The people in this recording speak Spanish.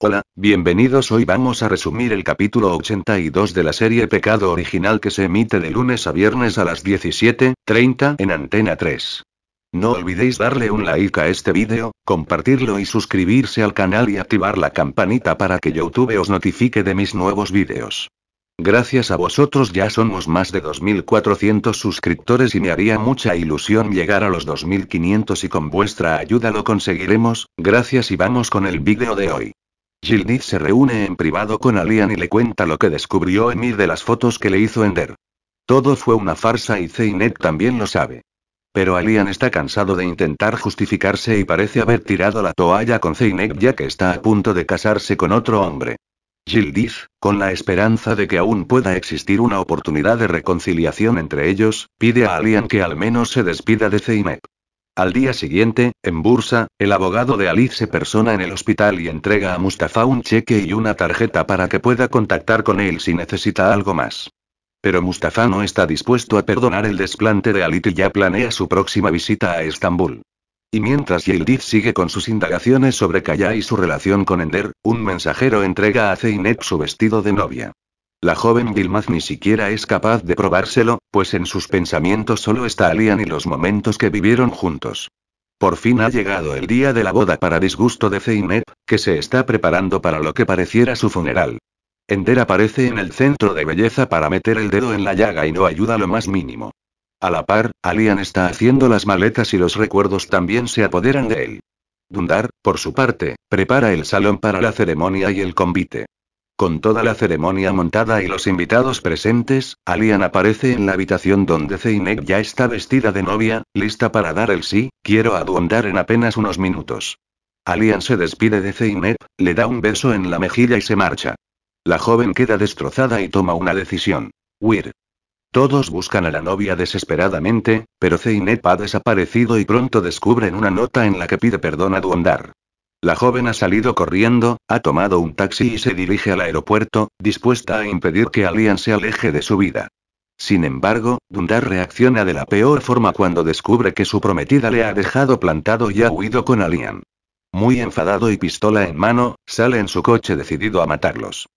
Hola, bienvenidos. Hoy vamos a resumir el capítulo 82 de la serie Pecado Original que se emite de lunes a viernes a las 17.30 en Antena 3. No olvidéis darle un like a este vídeo, compartirlo y suscribirse al canal y activar la campanita para que YouTube os notifique de mis nuevos vídeos. Gracias a vosotros ya somos más de 2.400 suscriptores y me haría mucha ilusión llegar a los 2.500 y con vuestra ayuda lo conseguiremos, gracias y vamos con el vídeo de hoy. Gilnit se reúne en privado con Alian y le cuenta lo que descubrió Emir de las fotos que le hizo Ender. Todo fue una farsa y Zeynep también lo sabe. Pero Alian está cansado de intentar justificarse y parece haber tirado la toalla con Zeynep ya que está a punto de casarse con otro hombre. Gildiz, con la esperanza de que aún pueda existir una oportunidad de reconciliación entre ellos, pide a Alian que al menos se despida de Zeynep. Al día siguiente, en Bursa, el abogado de Alice se persona en el hospital y entrega a Mustafa un cheque y una tarjeta para que pueda contactar con él si necesita algo más. Pero Mustafa no está dispuesto a perdonar el desplante de Alit y ya planea su próxima visita a Estambul. Y mientras Yildiz sigue con sus indagaciones sobre Kaya y su relación con Ender, un mensajero entrega a Zeynep su vestido de novia. La joven Vilmaz ni siquiera es capaz de probárselo, pues en sus pensamientos solo está Alian y los momentos que vivieron juntos. Por fin ha llegado el día de la boda para disgusto de Zeynep, que se está preparando para lo que pareciera su funeral. Ender aparece en el centro de belleza para meter el dedo en la llaga y no ayuda lo más mínimo. A la par, Alian está haciendo las maletas y los recuerdos también se apoderan de él. Dundar, por su parte, prepara el salón para la ceremonia y el convite. Con toda la ceremonia montada y los invitados presentes, Alian aparece en la habitación donde Zeynep ya está vestida de novia, lista para dar el sí, quiero aduondar en apenas unos minutos. Alian se despide de Zeynep, le da un beso en la mejilla y se marcha. La joven queda destrozada y toma una decisión. Huir. Todos buscan a la novia desesperadamente, pero Zeynep ha desaparecido y pronto descubren una nota en la que pide perdón a Duondar. La joven ha salido corriendo, ha tomado un taxi y se dirige al aeropuerto, dispuesta a impedir que Alian se aleje de su vida. Sin embargo, Dundar reacciona de la peor forma cuando descubre que su prometida le ha dejado plantado y ha huido con Alian. Muy enfadado y pistola en mano, sale en su coche decidido a matarlos.